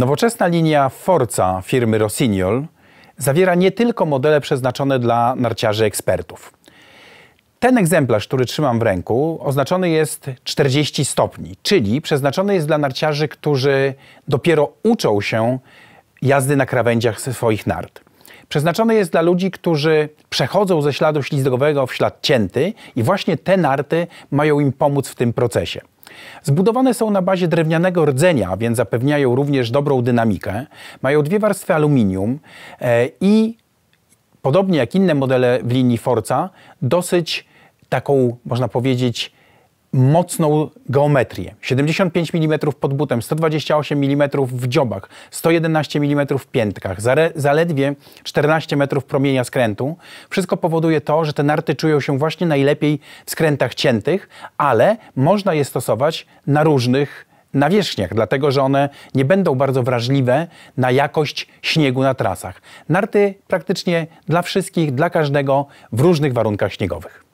Nowoczesna linia Forza firmy Rossignol zawiera nie tylko modele przeznaczone dla narciarzy ekspertów. Ten egzemplarz, który trzymam w ręku, oznaczony jest 40 stopni, czyli przeznaczony jest dla narciarzy, którzy dopiero uczą się jazdy na krawędziach swoich nart. Przeznaczony jest dla ludzi, którzy przechodzą ze śladu ślizgowego w ślad cięty i właśnie te narty mają im pomóc w tym procesie. Zbudowane są na bazie drewnianego rdzenia, więc zapewniają również dobrą dynamikę. Mają dwie warstwy aluminium e, i podobnie jak inne modele w linii Forza, dosyć taką, można powiedzieć, mocną geometrię. 75 mm pod butem, 128 mm w dziobach, 111 mm w piętkach, zaledwie 14 metrów promienia skrętu. Wszystko powoduje to, że te narty czują się właśnie najlepiej w skrętach ciętych, ale można je stosować na różnych nawierzchniach, dlatego że one nie będą bardzo wrażliwe na jakość śniegu na trasach. Narty praktycznie dla wszystkich, dla każdego w różnych warunkach śniegowych.